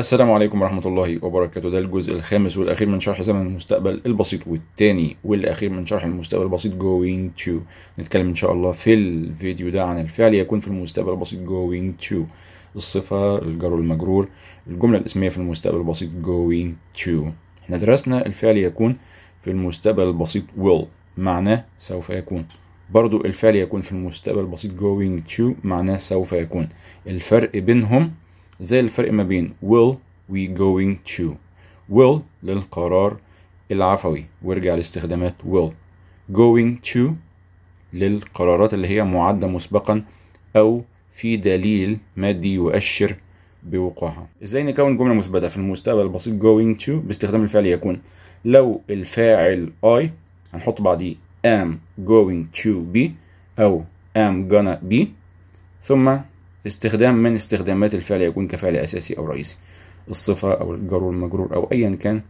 السلام عليكم ورحمة الله وبركاته ده الجزء الخامس والأخير من شرح زمن المستقبل البسيط والتاني والأخير من شرح المستقبل البسيط going to نتكلم إن شاء الله في الفيديو ده عن الفعل يكون في المستقبل البسيط going to الصفة الجار والمجرور الجملة الاسمية في المستقبل البسيط going to احنا درسنا الفعل يكون في المستقبل البسيط will معناه سوف يكون برضو الفعل يكون في المستقبل البسيط going to معناه سوف يكون الفرق بينهم زي الفرق ما بين will we going to will للقرار العفوي وارجع لاستخدامات will going to للقرارات اللي هي معدة مسبقا أو في دليل مادي يؤشر بوقوعها ازاي نكون جمله مثبته في المستقبل البسيط going to باستخدام الفعل يكون لو الفاعل I هنحط بعديه am going to be أو am gonna be ثم استخدام من استخدامات الفعل يكون كفعل أساسي أو رئيسي الصفة أو الجرور والمجرور أو أيا كان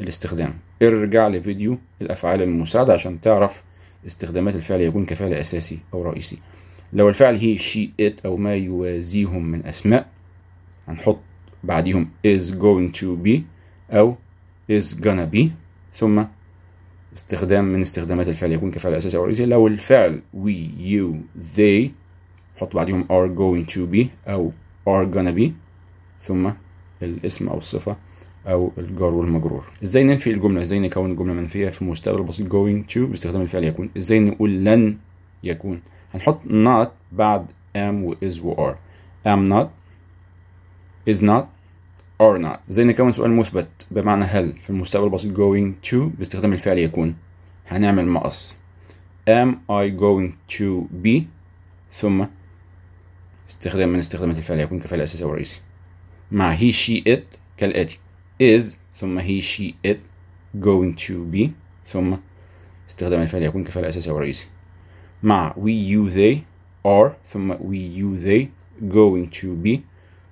الاستخدام ارجع لفيديو الأفعال المساعدة عشان تعرف استخدامات الفعل يكون كفعل أساسي أو رئيسي لو الفعل هي شي it أو ما يوازيهم من أسماء هنحط بعديهم is going to be أو is gonna be ثم استخدام من استخدامات الفعل يكون كفعل أساسي أو رئيسي لو الفعل we you they حط بعديهم are going to be أو are gonna be ثم الاسم أو الصفة أو الجار والمجرور إزاي ننفي الجملة إزاي نكون جملة منفية في المستقبل البسيط going to باستخدام الفعل يكون إزاي نقول لن يكون هنحط not بعد am و is و are am not is not are not إزاي نكون سؤال مثبت بمعنى هل في المستقبل البسيط going to باستخدام الفعل يكون هنعمل مقص am I going to be ثم استخدام من استخدامات الفعل يكون كفعل أساسي أو رئيسي مع he she it كالآتي is ثم he she it going to be ثم استخدام الفعل يكون كفعل أساسي أو رئيسي مع we you they are ثم we you they going to be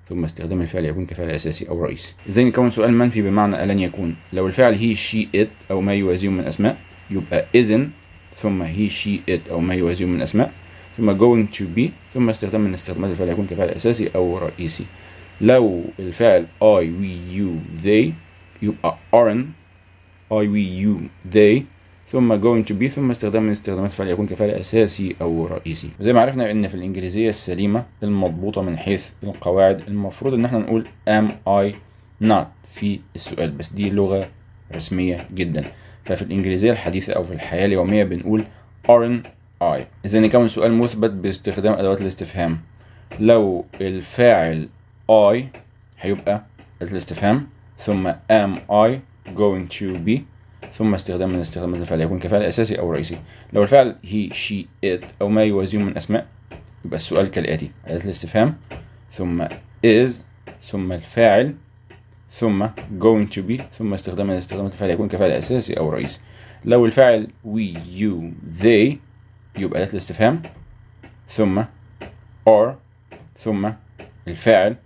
ثم استخدام الفعل يكون كفعل أساسي أو رئيسي إزاي نكون سؤال منفي بمعنى ألن يكون لو الفعل he she it أو ما يوازيه من أسماء يبقى إذن ثم he she it أو ما يوازيه من أسماء ثم going to be ثم استخدام من استخدامات الفعل يكون كفعل أساسي أو رئيسي لو الفعل I we you they يبقى aren't I we you they ثم going to be ثم استخدام من استخدامات الفعل يكون كفعل أساسي أو رئيسي زي ما عرفنا إن في الإنجليزية السليمة المضبوطة من حيث القواعد المفروض إن احنا نقول am I not في السؤال بس دي لغة رسمية جدا ففي الإنجليزية الحديثة أو في الحياة اليومية بنقول aren't I اذا نكمل سؤال مثبت باستخدام ادوات الاستفهام لو الفاعل I هيبقى أدوات الاستفهام ثم am I going to be ثم استخدام من استخدامات الفعل يكون كفعل أساسي أو رئيسي لو الفعل he she it أو ما يوازيه من أسماء يبقى السؤال كالآتي أدوات الاستفهام ثم is ثم الفاعل ثم going to be ثم استخدام من استخدامات الفعل يكون كفعل أساسي أو رئيسي لو الفاعل we you they يبقى أداة الاستفهام ثم are ثم الفاعل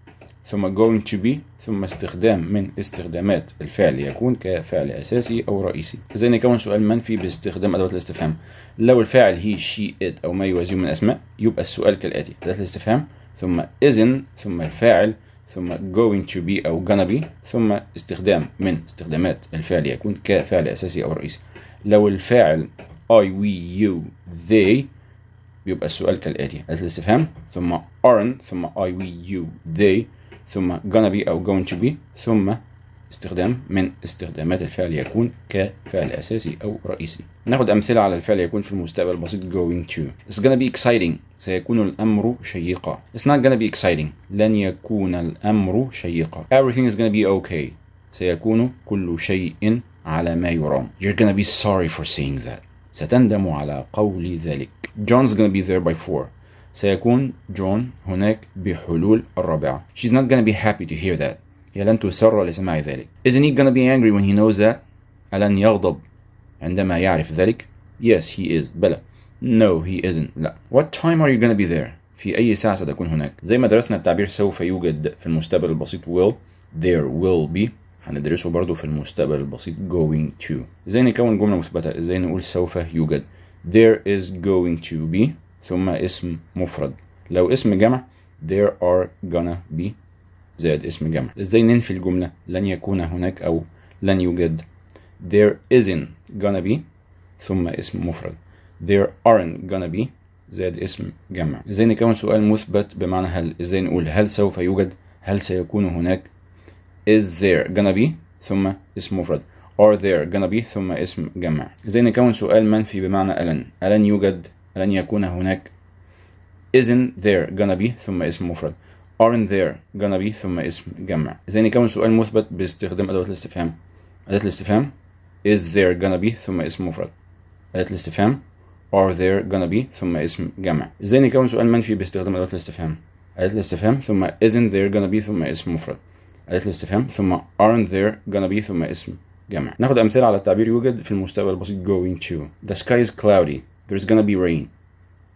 ثم going to be ثم استخدام من استخدامات الفعل يكون كفعل أساسي أو رئيسي إزاي نكون سؤال منفي باستخدام أدوات الاستفهام لو الفاعل هي she it أو ما يوازيه من أسماء يبقى السؤال كالآتي أداة الاستفهام ثم isn't ثم الفاعل ثم going to be أو gonna be ثم استخدام من استخدامات الفعل يكون كفعل أساسي أو رئيسي لو الفاعل I we you they بيبقى السؤال كالآتي أداة الاستفهام ثم aren't ثم I we you they ثم gonna be أو going to be ثم استخدام من استخدامات الفعل يكون كفعل أساسي أو رئيسي ناخد أمثلة على الفعل يكون في المستقبل بسيط going to It's gonna be exciting سيكون الأمر شيقا It's not gonna be exciting لن يكون الأمر شيقا Everything is gonna be okay سيكون كل شيء على ما يرام You're gonna be sorry for saying that ستندم على قولي ذلك John's gonna be there by four سيكون جون هناك بحلول الرابعة She's not gonna be happy to hear that هي لن تسر لسماع ذلك Isn't he gonna be angry when he knows that ألن يغضب عندما يعرف ذلك Yes he is بلى No he isn't لا What time are you gonna be there في أي ساعة ستكون هناك زي ما درسنا التعبير سوف يوجد في المستقبل البسيط will there will be هندرسه برضو في المستقبل البسيط going to ازاي نكون جملة مثبتة ازاي نقول سوف يوجد there is going to be ثم اسم مفرد لو اسم جمع there are gonna be زائد اسم جمع ازاي ننفي الجملة لن يكون هناك او لن يوجد there isn't gonna be ثم اسم مفرد there aren't gonna be زائد اسم جمع ازاي نكون سؤال مثبت بمعنى هل ازاي نقول هل سوف يوجد هل سيكون هناك is there gonna be ثم اسم مفرد are there gonna be ثم اسم جمع ازاي نكون سؤال منفي بمعنى ألن ألن يوجد ألن يكون هناك isn't there gonna be ثم اسم مفرد aren't there gonna be ثم اسم جمع ازاي نكون سؤال مثبت باستخدام أدوات الاستفهام أداة الاستفهام is there gonna be ثم اسم مفرد أداة الاستفهام are there gonna be ثم اسم جمع ازاي نكون سؤال منفي باستخدام أدوات الاستفهام أداة الاستفهام ثم isn't there gonna be ثم اسم مفرد أداة الاستفهام ثم aren't there gonna be ثم اسم جمع ناخد أمثلة على التعبير يوجد في المستقبل البسيط going to the sky is cloudy there's gonna be rain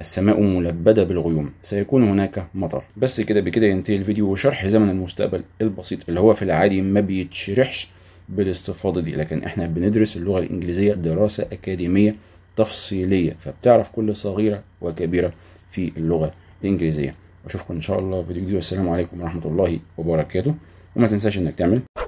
السماء ملبدة بالغيوم سيكون هناك مطر بس كده بكده ينتهي الفيديو وشرح زمن المستقبل البسيط اللي هو في العادي ما بيتشرحش بالاستفاضة دي لكن احنا بندرس اللغة الإنجليزية دراسة أكاديمية تفصيلية فبتعرف كل صغيرة وكبيرة في اللغة الإنجليزية أشوفكم إن شاء الله في فيديو جديد والسلام عليكم ورحمة الله وبركاته وما تنساش انك تعمل